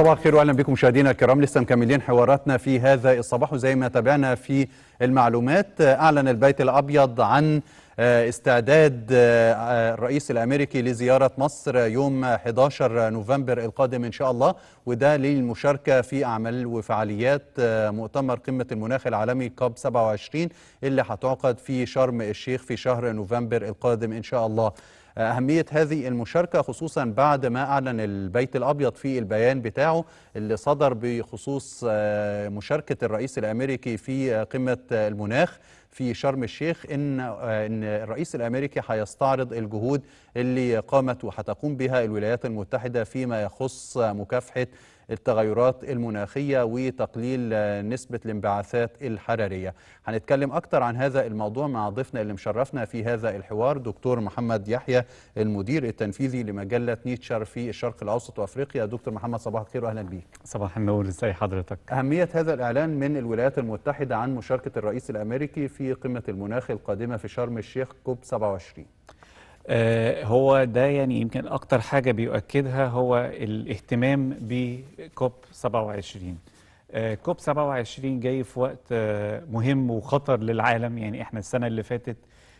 صباح الخير واهلا بكم مشاهدينا الكرام لسه مكملين حواراتنا في هذا الصباح وزي ما تابعنا في المعلومات اعلن البيت الابيض عن آه، استعداد آه، الرئيس الامريكي لزياره مصر يوم 11 نوفمبر القادم ان شاء الله وده للمشاركه في اعمال وفعاليات آه، مؤتمر قمه المناخ العالمي كاب 27 اللي هتعقد في شرم الشيخ في شهر نوفمبر القادم ان شاء الله أهمية هذه المشاركة خصوصا بعد ما أعلن البيت الأبيض في البيان بتاعه اللي صدر بخصوص آه، مشاركة الرئيس الأمريكي في آه، قمة المناخ في شرم الشيخ ان آه، ان الرئيس الامريكي هيستعرض الجهود اللي قامت وهتقوم بها الولايات المتحده فيما يخص مكافحه التغيرات المناخية وتقليل نسبة الانبعاثات الحرارية هنتكلم أكتر عن هذا الموضوع مع ضيفنا اللي مشرفنا في هذا الحوار دكتور محمد يحيى المدير التنفيذي لمجلة نيتشر في الشرق الأوسط وأفريقيا دكتور محمد صباح الخير وأهلا بيك صباح النور ازي حضرتك أهمية هذا الإعلان من الولايات المتحدة عن مشاركة الرئيس الأمريكي في قمة المناخ القادمة في شرم الشيخ كوب 27 آه، هو ده يعني يمكن أكتر حاجة بيؤكدها هو الاهتمام بكوب 27 آه، كوب 27 جاي في وقت آه، مهم وخطر للعالم يعني احنا السنة اللي فاتت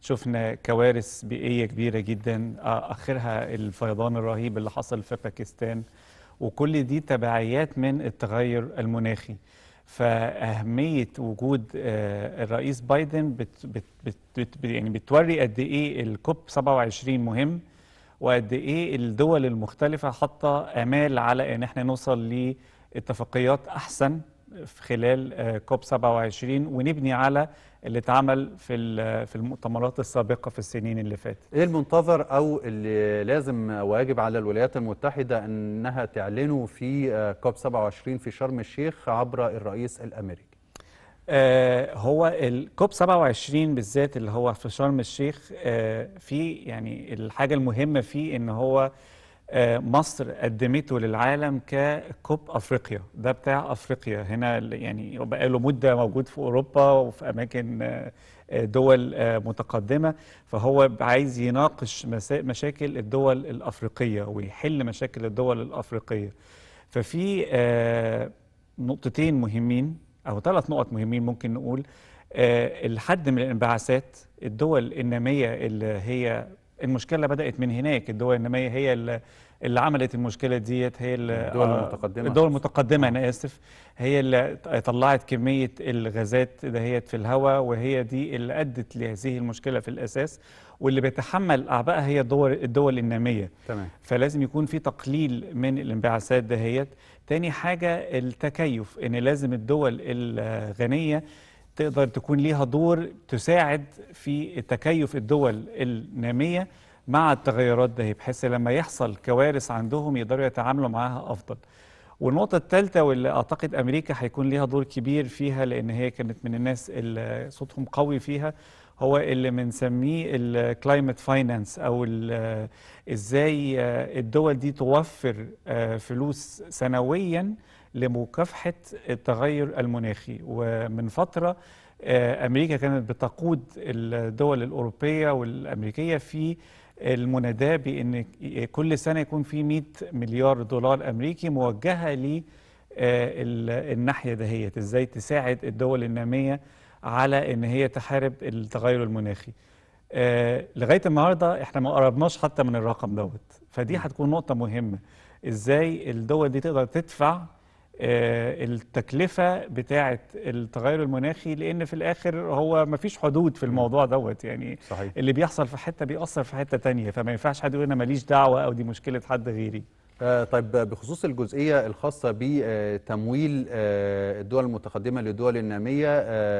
شفنا كوارث بيئية كبيرة جدا آخرها الفيضان الرهيب اللي حصل في باكستان وكل دي تبعيات من التغير المناخي فاهميه وجود آه، الرئيس بايدن بت بت بت بت يعني بتوري قد ايه الكوب 27 مهم وقد ايه الدول المختلفه حاطه امال على ان احنا نوصل لاتفاقيات احسن في خلال آه، كوب 27 ونبني على اللي اتعمل في في المؤتمرات السابقه في السنين اللي فاتت. ايه المنتظر او اللي لازم واجب على الولايات المتحده انها تعلنه في آه، كوب 27 في شرم الشيخ عبر الرئيس الامريكي؟ آه، هو الكوب 27 بالذات اللي هو في شرم الشيخ في يعني الحاجه المهمه فيه ان هو مصر قدمته للعالم ككوب افريقيا ده بتاع افريقيا هنا يعني بقى له مده موجود في اوروبا وفي اماكن آه، دول آه، متقدمه فهو عايز يناقش مشاكل الدول الافريقيه ويحل مشاكل الدول الافريقيه ففي آه، نقطتين مهمين او ثلاث نقط مهمين ممكن نقول الحد من الانبعاثات الدول الناميه اللي هي المشكله بدات من هناك الدول الناميه هي اللي عملت المشكله ديت هي الدول آه، المتقدمه الدول المتقدمه انا آه. اسف هي اللي طلعت كميه الغازات دهيت في الهواء وهي دي اللي ادت لهذه المشكله في الاساس واللي بيتحمل اعبائها هي الدول الدول الناميه تمام فلازم يكون في تقليل من الانبعاثات دهيت تاني حاجه التكيف ان لازم الدول الغنيه تقدر تكون ليها دور تساعد في تكيف الدول النامية مع التغيرات ده بحيث لما يحصل كوارث عندهم يقدروا يتعاملوا معاها أفضل والنقطة الثالثة واللي أعتقد أمريكا هيكون ليها دور كبير فيها لأن هي كانت من الناس اللي صوتهم قوي فيها هو اللي بنسميه الكلايمت فاينانس أو إزاي الدول دي توفر آه، فلوس سنوياً لمكافحة التغير المناخي ومن فترة آه، أمريكا كانت بتقود الدول الأوروبية والأمريكية في المناداة بأن كل سنة يكون في 100 مليار دولار أمريكي موجهة للناحية آه، دهية دهيت إزاي تساعد الدول النامية على أن هي تحارب التغير المناخي آه، لغاية النهاردة احنا ما قربناش حتى من الرقم دوت فدي هتكون نقطة مهمة ازاي الدول دي تقدر تدفع آه، التكلفه بتاعه التغير المناخي لان في الاخر هو ما فيش حدود في الموضوع دوت يعني صحيح. اللي بيحصل في حته بيأثر في حته تانية فما ينفعش حد يقول انا ماليش دعوه او دي مشكله حد غيري آه، طيب بخصوص الجزئية الخاصة بتمويل آه، الدول المتقدمة للدول النامية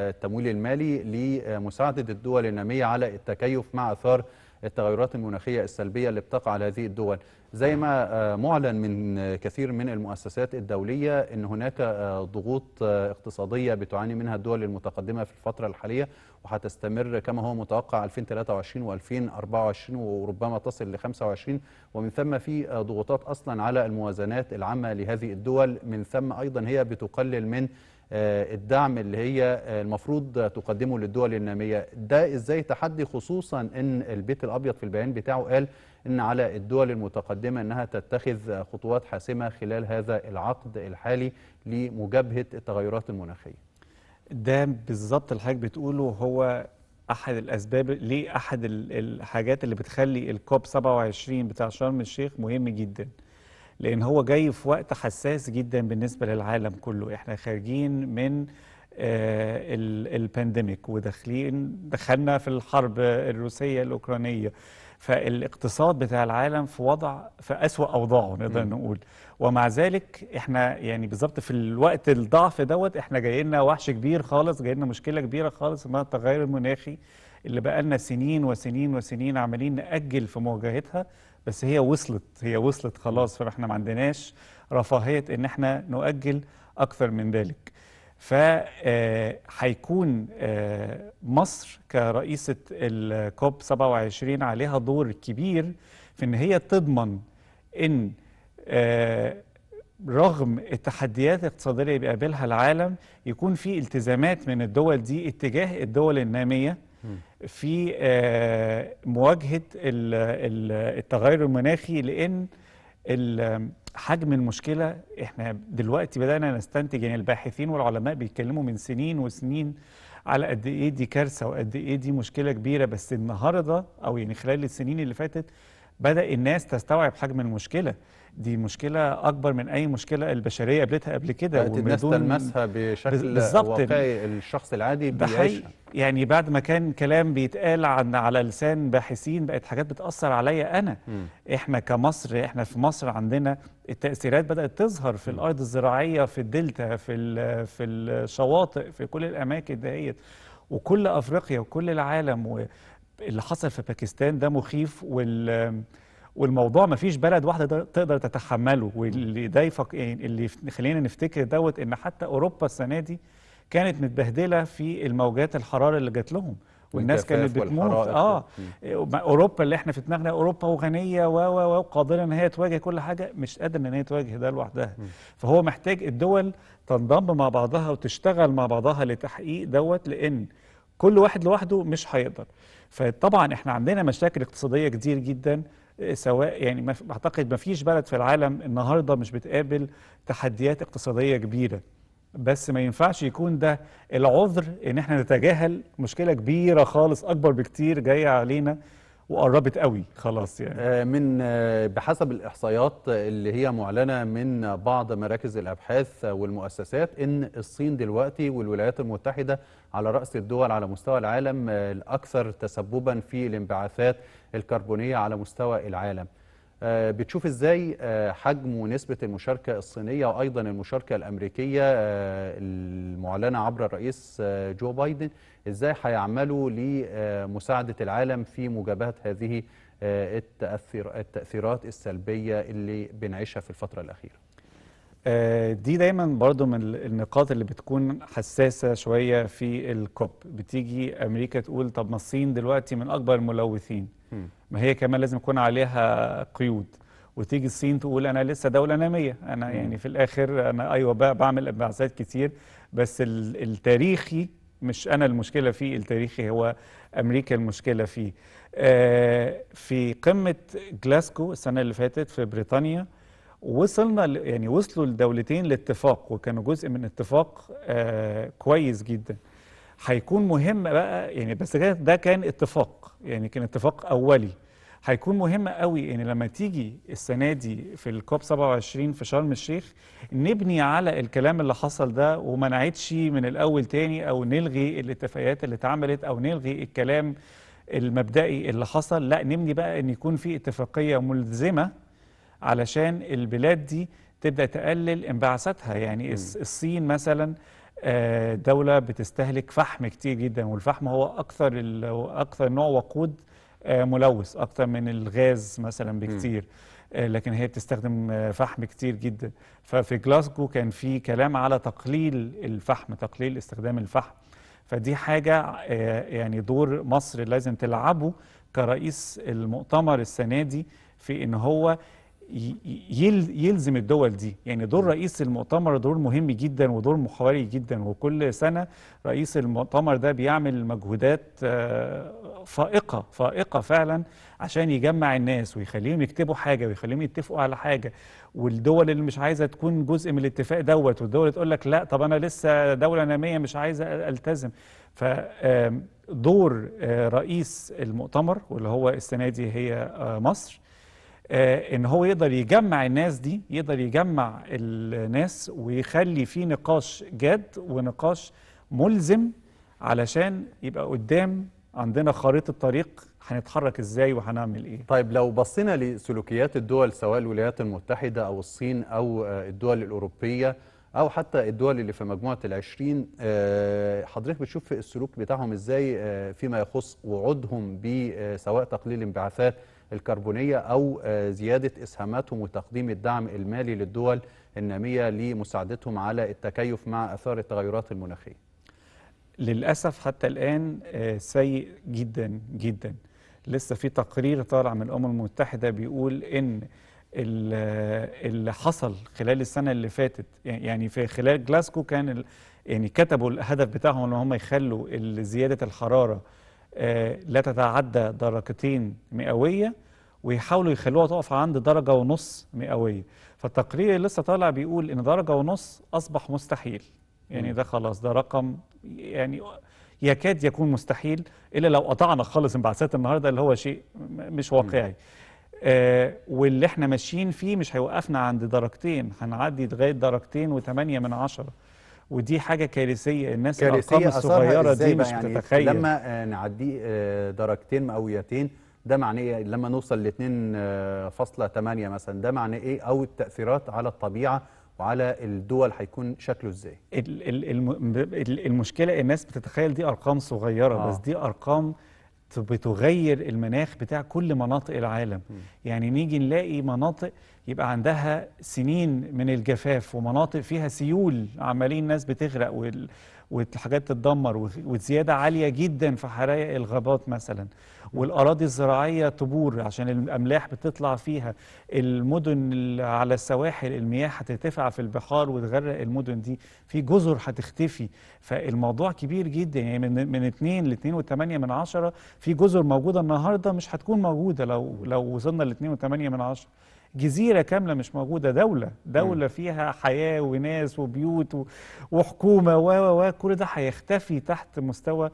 التمويل المالي لمساعدة الدول النامية على التكيف مع أثار التغيرات المناخية السلبية اللي بتقع على هذه الدول زي ما آه، معلن من آه، كثير من المؤسسات الدولية أن هناك آه، ضغوط اقتصادية بتعاني منها الدول المتقدمة في الفترة الحالية وهتستمر كما هو متوقع 2023 و2024 وربما تصل ل 25 ومن ثم في ضغوطات اصلا على الموازنات العامه لهذه الدول من ثم ايضا هي بتقلل من آه، الدعم اللي هي آه، المفروض تقدمه للدول الناميه ده ازاي تحدي خصوصا ان البيت الابيض في البيان بتاعه قال ان على الدول المتقدمه انها تتخذ خطوات حاسمه خلال هذا العقد الحالي لمجابهه التغيرات المناخيه ده بالظبط اللي حضرتك بتقوله هو احد الاسباب ليه احد الحاجات اللي بتخلي الكوب 27 بتاع شرم الشيخ مهم جدا لان هو جاي في وقت حساس جدا بالنسبه للعالم كله احنا خارجين من آه، البانديميك وداخلين دخلنا في الحرب الروسيه الاوكرانيه فالاقتصاد بتاع العالم في وضع في أسوأ أوضاعه نقدر نقول ومع ذلك احنا يعني بالظبط في الوقت الضعف دوت احنا جاي لنا وحش كبير خالص جاي لنا مشكلة كبيرة خالص انها التغير المناخي اللي بقى لنا سنين وسنين وسنين عمالين نأجل في مواجهتها بس هي وصلت هي وصلت خلاص فاحنا ما عندناش رفاهية ان احنا نؤجل أكثر من ذلك فهيكون آه، مصر كرئيسة الكوب 27 عليها دور كبير في ان هي تضمن ان آه، رغم التحديات الاقتصادية اللي بيقابلها العالم يكون في التزامات من الدول دي اتجاه الدول النامية في آه، مواجهة التغير المناخي لأن حجم المشكلة احنا دلوقتي بدأنا نستنتج يعني الباحثين والعلماء بيتكلموا من سنين وسنين على قد ايه دي كارثة وقد ايه دي مشكلة كبيرة بس النهاردة او يعني خلال السنين اللي فاتت بدأ الناس تستوعب حجم المشكلة دي مشكله اكبر من اي مشكله البشريه قابلتها قبل كده الناس تلمسها بشكل واقعي الشخص العادي بيعيشها يعني بعد ما كان كلام بيتقال عن على لسان باحثين بقت حاجات بتاثر عليا انا م. احنا كمصر احنا في مصر عندنا التاثيرات بدات تظهر في الارض الزراعيه في الدلتا في ال في الشواطئ في كل الاماكن دهيت وكل افريقيا وكل العالم اللي حصل في باكستان ده مخيف وال والموضوع ما فيش بلد واحده تقدر تتحمله واللي ده يعني اللي خلينا نفتكر دوت ان حتى اوروبا السنه دي كانت متبهدله في الموجات الحراره اللي جات لهم والناس كانت بتموت اه اوروبا اللي احنا في دماغنا اوروبا وغنيه و و وقادره ان هي تواجه كل حاجه مش قادره ان هي تواجه ده لوحدها م. فهو محتاج الدول تنضم مع بعضها وتشتغل مع بعضها لتحقيق دوت لان كل واحد لوحده مش هيقدر فطبعا احنا عندنا مشاكل اقتصاديه كتير جدا سواء يعني ما اعتقد ما فيش بلد في العالم النهارده مش بتقابل تحديات اقتصاديه كبيره بس ما ينفعش يكون ده العذر ان احنا نتجاهل مشكله كبيره خالص اكبر بكتير جايه علينا وقربت قوي خلاص يعني آه، من آه، بحسب الاحصائيات اللي هي معلنه من بعض مراكز الابحاث والمؤسسات ان الصين دلوقتي والولايات المتحده على راس الدول على مستوى العالم آه، الاكثر تسببا في الانبعاثات الكربونيه على مستوى العالم آه، بتشوف ازاي آه، حجم ونسبة المشاركة الصينية وأيضا المشاركة الأمريكية آه، المعلنة عبر الرئيس جو بايدن ازاي هيعملوا لمساعدة العالم في مجابهة هذه التأثيرات السلبية اللي بنعيشها في الفترة الأخيرة آه، دي دايما برضو من النقاط اللي بتكون حساسة شوية في الكوب بتيجي أمريكا تقول طب ما الصين دلوقتي من أكبر الملوثين ما هي كمان لازم يكون عليها قيود وتيجي الصين تقول أنا لسه دولة نامية أنا يعني في الآخر أنا أيوة بعمل انبعاثات كتير بس التاريخي مش أنا المشكلة فيه التاريخي هو أمريكا المشكلة فيه آه، في قمة جلاسكو السنة اللي فاتت في بريطانيا وصلنا يعني وصلوا الدولتين لاتفاق وكانوا جزء من اتفاق آه كويس جدا هيكون مهم بقى يعني بس ده كان اتفاق يعني كان اتفاق اولي هيكون مهم قوي ان يعني لما تيجي السنه دي في الكوب 27 في شرم الشيخ نبني على الكلام اللي حصل ده وما نعيدش من الاول تاني او نلغي الاتفاقيات اللي اتعملت او نلغي الكلام المبدئي اللي حصل لا نبني بقى ان يكون في اتفاقيه ملزمه علشان البلاد دي تبدا تقلل انبعاثاتها يعني م. الصين مثلا آه، دولة بتستهلك فحم كتير جدا والفحم هو أكثر أكثر نوع وقود آه، ملوث أكثر من الغاز مثلا بكتير آه، لكن هي بتستخدم فحم كتير جدا ففي جلاسكو كان في كلام على تقليل الفحم تقليل استخدام الفحم فدي حاجة يعني دور مصر لازم تلعبه كرئيس المؤتمر السنة دي في إن هو يلزم الدول دي يعني دور رئيس المؤتمر دور مهم جدا ودور محوري جدا وكل سنة رئيس المؤتمر ده بيعمل مجهودات آه، فائقة فائقة فعلا عشان يجمع الناس ويخليهم يكتبوا حاجة ويخليهم يتفقوا على حاجة والدول اللي مش عايزة تكون جزء من الاتفاق دوت والدول تقول لك لا طب أنا لسه دولة نامية مش عايزة ألتزم ف دور آه، رئيس المؤتمر واللي هو السنة دي هي آه، مصر آه، ان هو يقدر يجمع الناس دي يقدر يجمع الناس ويخلي في نقاش جاد ونقاش ملزم علشان يبقى قدام عندنا خريطه طريق هنتحرك ازاي وهنعمل ايه طيب لو بصينا لسلوكيات الدول سواء الولايات المتحده او الصين او آه، الدول الاوروبيه او حتى الدول اللي في مجموعه العشرين آه، حضرتك بتشوف السلوك بتاعهم ازاي فيما يخص وعودهم بسواء تقليل انبعاثات الكربونية أو آه، زيادة إسهاماتهم وتقديم الدعم المالي للدول النامية لمساعدتهم على التكيف مع آثار التغيرات المناخية للأسف حتى الآن آه، سيء جدا جدا لسه في تقرير طالع من الأمم المتحدة بيقول إن آه، اللي حصل خلال السنة اللي فاتت يعني في خلال جلاسكو كان يعني كتبوا الهدف بتاعهم ان هم يخلوا زيادة الحرارة آه، لا تتعدى درجتين مئوية ويحاولوا يخلوها تقف عند درجة ونص مئوية فالتقرير اللي لسه طالع بيقول إن درجة ونص أصبح مستحيل يعني ده خلاص ده رقم يعني يكاد يكون مستحيل إلا لو قطعنا خالص انبعاثات النهاردة اللي هو شيء مش واقعي آه واللي احنا ماشيين فيه مش هيوقفنا عند درجتين هنعدي لغاية درجتين وثمانية من عشرة ودي حاجه كارثيه الناس الارقام الصغيره دي مش يعني تتخيل لما آه، نعدي آه، درجتين مئويتين ده معناه إيه؟ لما نوصل ل 2.8 آه، مثلا ده معناه ايه او التاثيرات على الطبيعه وعلى الدول هيكون شكله ازاي المشكله الناس بتتخيل دي ارقام صغيره آه. بس دي ارقام بتغير المناخ بتاع كل مناطق العالم يعني نيجي نلاقي مناطق يبقى عندها سنين من الجفاف ومناطق فيها سيول عمالين الناس بتغرق والحاجات تتدمر وزياده عاليه جدا في حرائق الغابات مثلا والاراضي الزراعيه تبور عشان الاملاح بتطلع فيها المدن على السواحل المياه هترتفع في البحار وتغرق المدن دي في جزر هتختفي فالموضوع كبير جدا يعني من من 2 ل 2.8 من عشرة في جزر موجوده النهارده مش هتكون موجوده لو لو وصلنا ل 2.8 من عشرة جزيرة كاملة مش موجودة دولة دولة م. فيها حياة وناس وبيوت وحكومة و و كل ده هيختفي تحت مستوى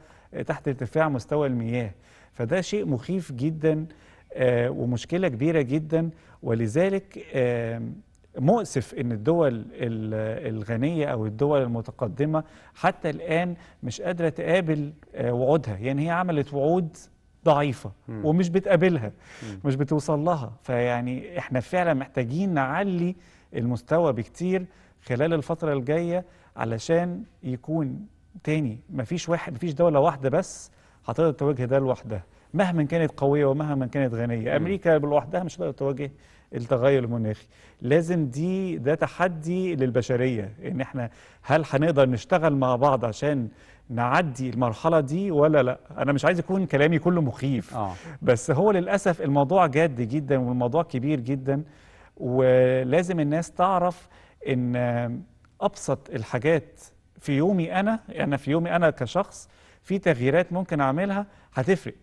تحت ارتفاع مستوى المياه فده شيء مخيف جدا آه، ومشكلة كبيرة جدا ولذلك آه، مؤسف ان الدول الغنيه او الدول المتقدمه حتى الان مش قادره تقابل آه، وعودها يعني هي عملت وعود ضعيفة ومش بتقابلها مش بتوصل لها فيعني احنا فعلا محتاجين نعلي المستوى بكتير خلال الفترة الجاية علشان يكون تاني مفيش واحد مفيش دولة واحدة بس هتقدر تواجه ده لوحدها مهما كانت قوية ومهما كانت غنية أمريكا لوحدها مش هتقدر تواجه التغير المناخي لازم دي ده تحدي للبشرية إن احنا هل هنقدر نشتغل مع بعض عشان نعدي المرحلة دي ولا لا أنا مش عايز يكون كلامي كله مخيف آه. بس هو للأسف الموضوع جاد جدا والموضوع كبير جدا ولازم الناس تعرف إن أبسط الحاجات في يومي أنا أنا يعني في يومي أنا كشخص في تغييرات ممكن أعملها هتفرق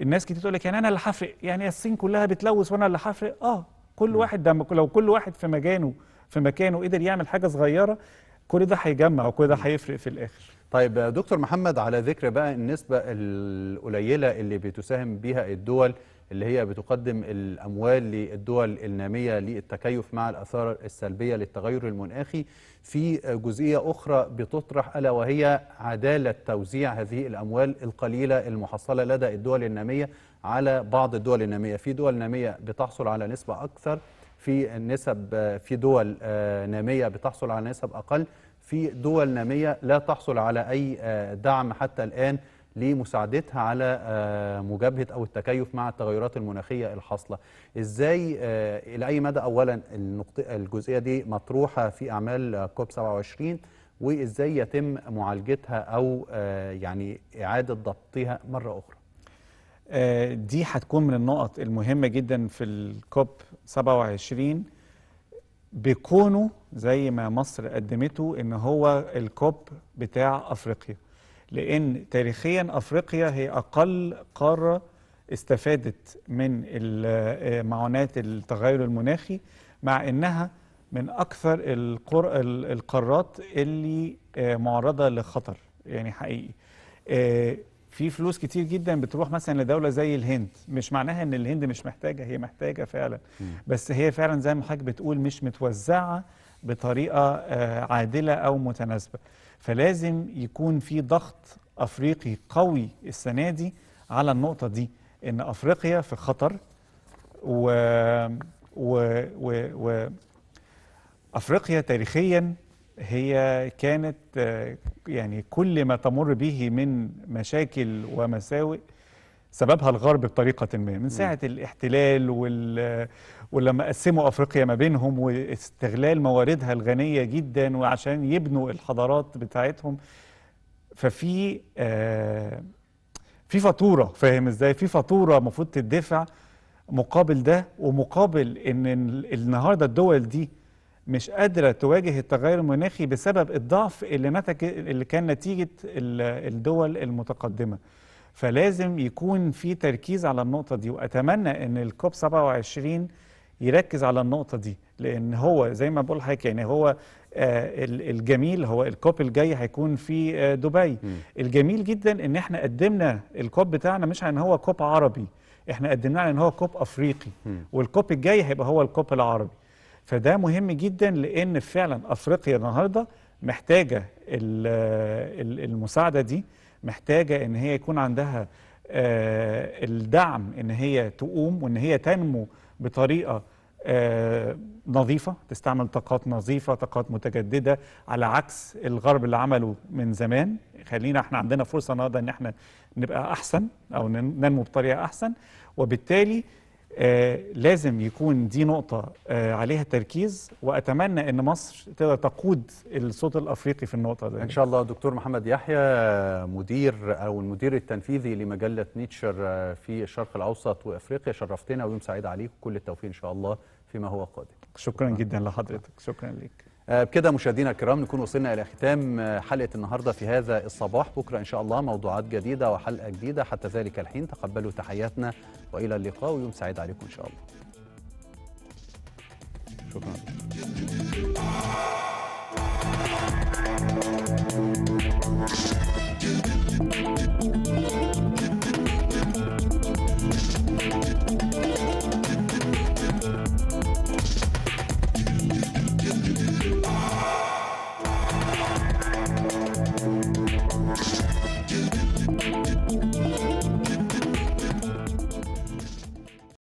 الناس كتير تقول لك يعني أنا اللي هفرق يعني الصين كلها بتلوث وأنا اللي هفرق آه كل واحد ده لو كل واحد في مجانه في مكانه قدر يعمل حاجة صغيرة كل ده هيجمع وكل ده هيفرق في الاخر طيب دكتور محمد على ذكر بقى النسبة القليلة اللي بتساهم بها الدول اللي هي بتقدم الأموال للدول النامية للتكيف مع الأثار السلبية للتغير المناخي في جزئية أخرى بتطرح ألا وهي عدالة توزيع هذه الأموال القليلة المحصلة لدى الدول النامية على بعض الدول النامية في دول نامية بتحصل على نسبة أكثر في النسب في دول آه، نامية بتحصل على نسب أقل في دول نامية لا تحصل على أي آه، دعم حتى الآن لمساعدتها على آه، مجابهة أو التكيف مع التغيرات المناخية الحاصلة إزاي آه، إلى أي مدى أولا الجزئية دي مطروحة في أعمال كوب 27 وإزاي يتم معالجتها أو يعني إعادة ضبطها مرة أخرى دي هتكون من النقط المهمة جدا في الكوب 27 بكونه زي ما مصر قدمته ان هو الكوب بتاع افريقيا لان تاريخيا افريقيا هي اقل قاره استفادت من آه، معونات التغير المناخي مع انها من اكثر القر... القارات اللي آه، معرضه لخطر يعني حقيقي آه، في فلوس كتير جدا بتروح مثلا لدوله زي الهند مش معناها ان الهند مش محتاجه هي محتاجه فعلا م. بس هي فعلا زي ما حضرتك بتقول مش متوزعه بطريقه آه، عادله او متناسبه فلازم يكون في ضغط افريقي قوي السنه دي على النقطه دي ان افريقيا في خطر و و و, و... افريقيا تاريخيا هي كانت آه، يعني كل ما تمر به من مشاكل ومساوئ سببها الغرب بطريقة ما من ساعة الاحتلال وال... ولما قسموا أفريقيا ما بينهم واستغلال مواردها الغنية جدا وعشان يبنوا الحضارات بتاعتهم ففي آه في فاتورة فاهم ازاي في فاتورة المفروض تدفع مقابل ده ومقابل ان النهاردة الدول دي مش قادره تواجه التغير المناخي بسبب الضعف اللي نتج اللي كان نتيجه الدول المتقدمه فلازم يكون في تركيز على النقطه دي واتمنى ان الكوب 27 يركز على النقطه دي لان هو زي ما بقول لحضرتك يعني هو آه، الجميل هو الكوب الجاي هيكون في آه، دبي الجميل جدا ان احنا قدمنا الكوب بتاعنا مش ان هو كوب عربي احنا قدمناه ان هو كوب افريقي والكوب الجاي هيبقى هو الكوب العربي فده مهم جدا لان فعلا افريقيا النهارده محتاجه المساعده دي محتاجه ان هي يكون عندها آه، الدعم ان هي تقوم وان هي تنمو بطريقه آه، نظيفه تستعمل طاقات نظيفه طاقات متجدده على عكس الغرب اللي عمله من زمان خلينا احنا عندنا فرصه النهارده ان احنا نبقى احسن او ننمو بطريقه احسن وبالتالي آه لازم يكون دي نقطة آه عليها تركيز وأتمنى أن مصر تقدر تقود الصوت الأفريقي في النقطة دي إن شاء الله دكتور محمد يحيى مدير أو المدير التنفيذي لمجلة نيتشر آه، في الشرق الأوسط وأفريقيا شرفتنا ويوم سعيد عليك وكل التوفيق إن شاء الله فيما هو قادم شكرا جدا لحضرتك شكرا لك آه، بكده مشاهدينا الكرام نكون وصلنا الى ختام آه، حلقه النهارده في هذا الصباح بكره ان شاء الله موضوعات جديده وحلقه جديده حتى ذلك الحين تقبلوا تحياتنا والى اللقاء ويوم سعيد عليكم ان شاء الله شكرا